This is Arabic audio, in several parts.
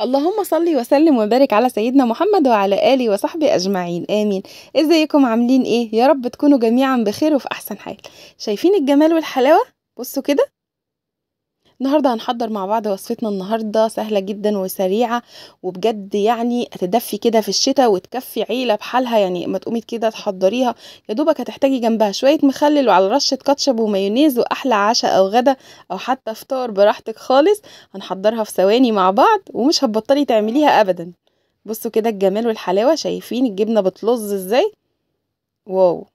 اللهم صلي وسلم وبارك على سيدنا محمد وعلى آله وصحبه أجمعين آمين إزيكم عاملين إيه؟ يا رب تكونوا جميعا بخير وفي أحسن حال شايفين الجمال والحلاوة؟ بصوا كده النهارده هنحضر مع بعض وصفتنا النهارده سهله جدا وسريعه وبجد يعني هتدفي كده في الشتاء وتكفي عيله بحالها يعني ما تقومي كده تحضريها يا دوبك هتحتاجي جنبها شويه مخلل وعلى رشه كاتشب ومايونيز واحلى عشاء او غدا او حتى فطار براحتك خالص هنحضرها في ثواني مع بعض ومش هتبطلي تعمليها ابدا بصوا كده الجمال والحلاوه شايفين الجبنه بتلظ ازاي واو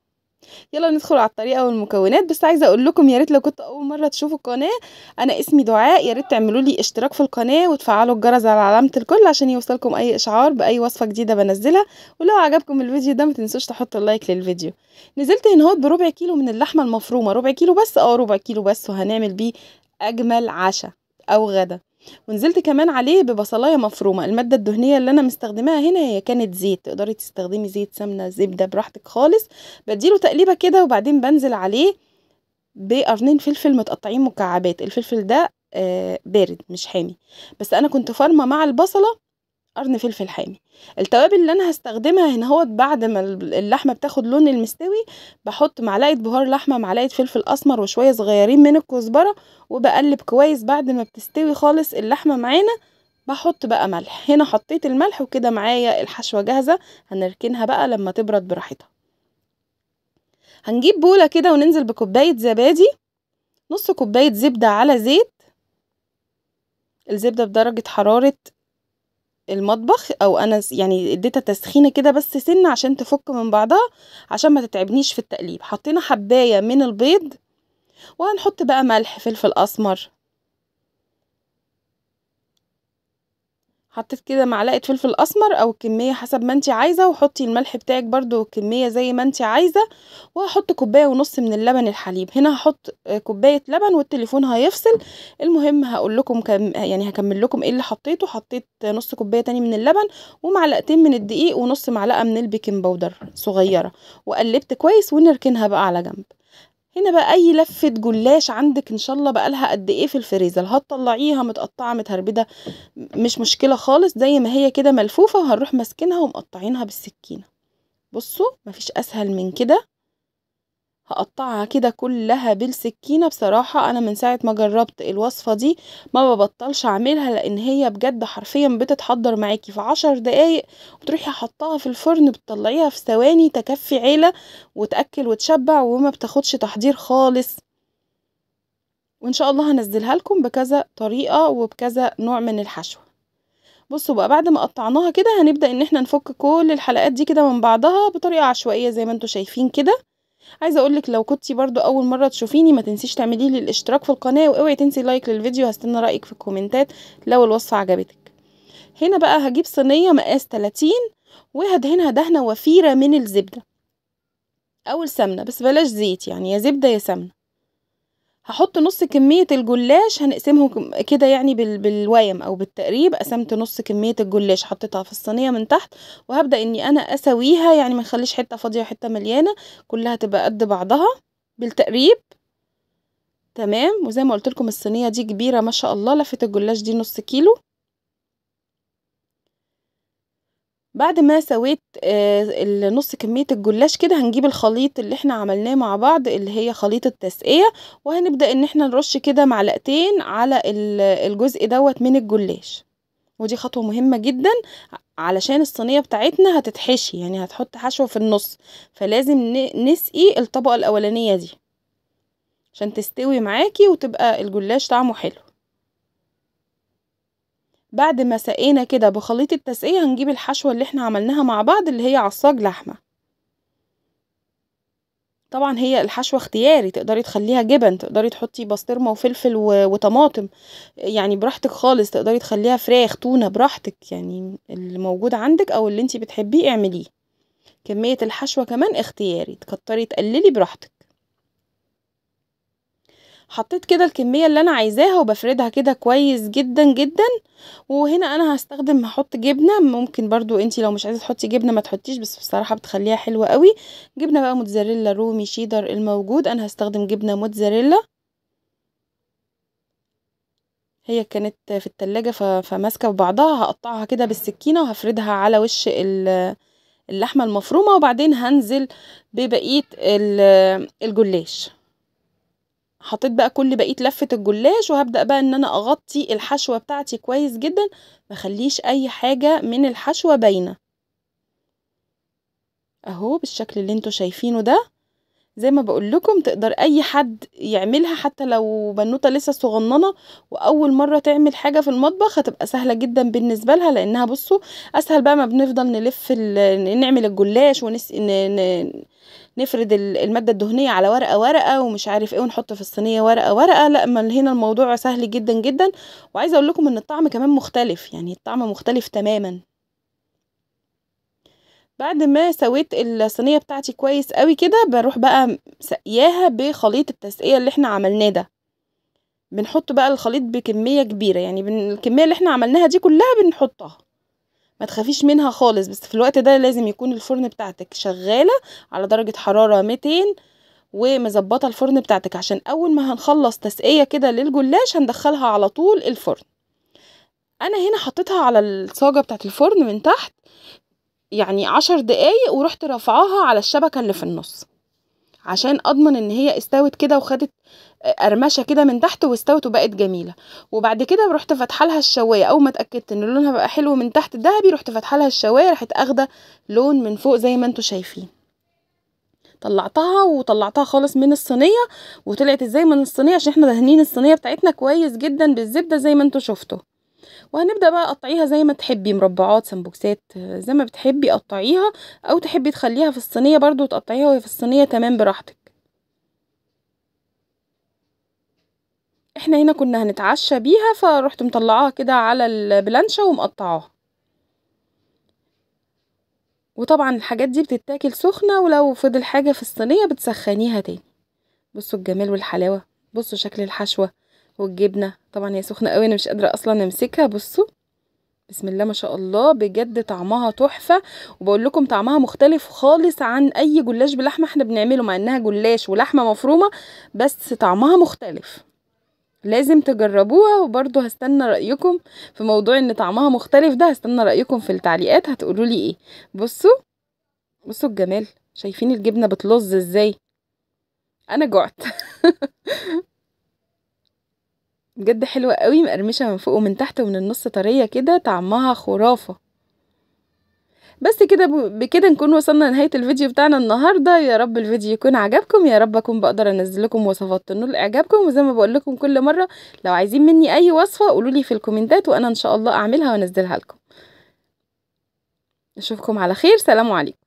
يلا ندخل على الطريقه والمكونات بس عايزه اقول لكم يا ريت لو كنت اول مره تشوفوا القناه انا اسمي دعاء يا ريت تعملوا لي اشتراك في القناه وتفعلوا الجرس على علامه الكل عشان يوصلكم اي اشعار باي وصفه جديده بنزلها ولو عجبكم الفيديو ده ما تنسوش تحطوا اللايك للفيديو نزلت هنا بربع كيلو من اللحمه المفرومه ربع كيلو بس اه ربع كيلو بس وهنعمل بيه اجمل عشاء او غدا ونزلت كمان عليه ببصلايه مفرومه الماده الدهنيه اللي انا مستخدماها هنا هي كانت زيت تقدري تستخدمي زيت سمنه زبده براحتك خالص بديله تقليبه كده وبعدين بنزل عليه بقرنين فلفل متقطعين مكعبات الفلفل ده آه بارد مش حامي بس انا كنت فارمه مع البصله قرن فلفل حامي التوابل اللي انا هستخدمها هنا هو بعد ما اللحمه بتاخد لون المستوي بحط معلقه بهار لحمه معلقه فلفل اسمر وشويه صغيرين من الكزبره وبقلب كويس بعد ما بتستوي خالص اللحمه معانا بحط بقى ملح هنا حطيت الملح وكده معايا الحشوه جاهزه هنركنها بقى لما تبرد براحتها هنجيب بوله كده وننزل بكوبايه زبادي نص كوبايه زبده على زيت الزبده بدرجه حراره المطبخ او انا يعني اديتها تسخينه كده بس سنه عشان تفك من بعضها عشان ما تتعبنيش في التقليب حطينا حبايه من البيض وهنحط بقى ملح فلفل اسمر حطيت كده معلقة فلفل أسمر أو الكمية حسب ما انت عايزة وحطي الملح بتاعك برده كمية زي ما انت عايزة وهحط كوباية ونص من اللبن الحليب هنا هحط كوباية لبن والتليفون هيفصل المهم هقول لكم كم يعني هكمل لكم ايه اللي حطيته حطيت نص كوباية تاني من اللبن ومعلقتين من الدقيق ونص معلقة من البيكنج باودر صغيرة وقلبت كويس ونركنها بقى على جنب هنا بقى اي لفه جلاش عندك ان شاء الله بقى لها قد ايه في الفريزر هتطلعيها متقطعه متهربده مش مشكله خالص زي ما هي كده ملفوفه وهنروح ماسكينها ومقطعينها بالسكينه بصوا مفيش اسهل من كده هقطعها كده كلها بالسكينه بصراحه انا من ساعه ما جربت الوصفه دي ما ببطلش اعملها لان هي بجد حرفيا بتتحضر معاكي في عشر دقايق وتروحي حطها في الفرن بتطلعيها في ثواني تكفي عيله وتاكل وتشبع وما بتاخدش تحضير خالص وان شاء الله هنزلها لكم بكذا طريقه وبكذا نوع من الحشو بصوا بقى بعد ما قطعناها كده هنبدا ان احنا نفك كل الحلقات دي كده من بعضها بطريقه عشوائيه زي ما انتم شايفين كده عايزه اقول لك لو كنتي برضو اول مره تشوفيني ما تنسيش تعملي لي الاشتراك في القناه واوعي تنسي لايك للفيديو هستنى رايك في الكومنتات لو الوصفه عجبتك هنا بقى هجيب صينيه مقاس 30 وهدهنها دهنه وفيره من الزبده او السمنه بس بلاش زيت يعني يا زبده يا سمنه هحط نص كمية الجلاش هنقسمهم كده يعني بالوايم او بالتقريب قسمت نص كمية الجلاش حطيتها في الصينية من تحت وهبدأ اني انا اسويها يعني ما نخليش حتة فاضية وحتة مليانة كلها تبقى قد بعضها بالتقريب تمام وزي ما قلت لكم الصينية دي كبيرة ما شاء الله لفة الجلاش دي نص كيلو بعد ما سويت آه نص كمية الجلاش كده هنجيب الخليط اللي احنا عملناه مع بعض اللي هي خليط التسقية وهنبدأ ان احنا نرش كده معلقتين على الجزء دوت من الجلاش ودي خطوة مهمة جدا علشان الصينية بتاعتنا هتتحشي يعني هتحط حشوة في النص فلازم نسقي الطبقة الأولانية دي عشان تستوي معاكي وتبقى الجلاش طعمه حلو بعد ما سقينا كده بخليط التسقية هنجيب الحشوة اللي احنا عملناها مع بعض اللي هي عصاج لحمة طبعا هي الحشوة اختياري تقدري تخليها جبن تقدري تحطي بسطرمة وفلفل وطماطم يعني براحتك خالص تقدري تخليها فراخ تونة براحتك يعني اللي موجود عندك او اللي انتي بتحبيه اعمليه كمية الحشوة كمان اختياري تكتري تقللي براحتك حطيت كده الكمية اللي انا عايزاها وبفردها كده كويس جدا جدا وهنا انا هستخدم هحط جبنة ممكن برضو انتي لو مش عايزة تحطي جبنة ما تحطيش بس بصراحة بتخليها حلوة قوي جبنة بقى موتزاريلا رومي شيدر الموجود انا هستخدم جبنة موتزاريلا هي كانت في التلاجة فماسكة في بعضها هقطعها كده بالسكينة وهفردها على وش اللحمة المفرومة وبعدين هنزل ببقية الجلاش حطيت بقى كل بقيه لفه الجلاش وهبدا بقى ان انا اغطي الحشوه بتاعتي كويس جدا ما اخليش اي حاجه من الحشوه باينه اهو بالشكل اللي انتوا شايفينه ده زي ما بقول لكم تقدر اي حد يعملها حتى لو بنوته لسه صغننه واول مره تعمل حاجه في المطبخ هتبقى سهله جدا بالنسبه لها لانها بصوا اسهل بقى ما بنفضل نلف نعمل الجلاش ونس ن... نفرد الماده الدهنيه على ورقه ورقه ومش عارف ايه ونحط في الصينيه ورقه ورقه لا ما هنا الموضوع سهل جدا جدا وعايزه اقول لكم ان الطعم كمان مختلف يعني الطعم مختلف تماما بعد ما سويت الصينيه بتاعتي كويس قوي كده بروح بقى سقياها بخليط التسقيه اللي احنا عملناه ده بنحط بقى الخليط بكميه كبيره يعني بن... الكميه اللي احنا عملناها دي كلها بنحطها ما تخافيش منها خالص بس في الوقت ده لازم يكون الفرن بتاعتك شغاله على درجه حراره 200 ومظبطه الفرن بتاعتك عشان اول ما هنخلص تسقيه كده للجلاش هندخلها على طول الفرن انا هنا حطيتها على الصاجه بتاعه الفرن من تحت يعني عشر دقايق ورحت رافعاها على الشبكة اللي في النص عشان اضمن ان هي استوت كده وخدت قرمشه كده من تحت واستوت وبقت جميله وبعد كده رحت فاتحه لها الشوايه اول ما اتاكدت ان لونها بقى حلو من تحت دهبي رحت فاتحه لها الشوايه راحت اخده لون من فوق زي ما انتوا شايفين طلعتها وطلعتها خالص من الصينيه وطلعت ازاي من الصينيه عشان احنا دهنين الصينيه بتاعتنا كويس جدا بالزبده زي ما انتوا شفتوا وهنبدأ بقى قطعيها زي ما تحبي مربعات سمبوكسات زي ما بتحبي قطعيها او تحبي تخليها في الصينية برضو تقطعيها وهي في الصينية تمام براحتك احنا هنا كنا هنتعشى بيها فروحت مطلعاها كده على البلانشا ومقطعاها وطبعا الحاجات دي بتتاكل سخنة ولو فضل حاجة في الصينية بتسخنيها تاني بصوا الجمال والحلاوة بصوا شكل الحشوة والجبنه طبعا هي سخنه قوي انا مش قادره اصلا امسكها بصوا بسم الله ما شاء الله بجد طعمها تحفه وبقول لكم طعمها مختلف خالص عن اي جلاش بلحمه احنا بنعمله مع انها جلاش ولحمه مفرومه بس طعمها مختلف لازم تجربوها وبرضه هستنى رايكم في موضوع ان طعمها مختلف ده هستنى رايكم في التعليقات هتقولوا لي ايه بصوا بصوا الجمال شايفين الجبنه بتلظ ازاي انا جعت بجد حلوة قوي مقرمشة من فوق ومن تحت ومن النص طرية كده طعمها خرافة بس كده بكده نكون وصلنا لنهاية الفيديو بتاعنا النهاردة يا رب الفيديو يكون عجبكم يا رب اكون بقدر انزل لكم وصفات تنول اعجابكم وزي ما بقول لكم كل مرة لو عايزين مني اي وصفة قولوا لي في الكومنتات وانا ان شاء الله اعملها وانزلها لكم اشوفكم على خير سلام عليكم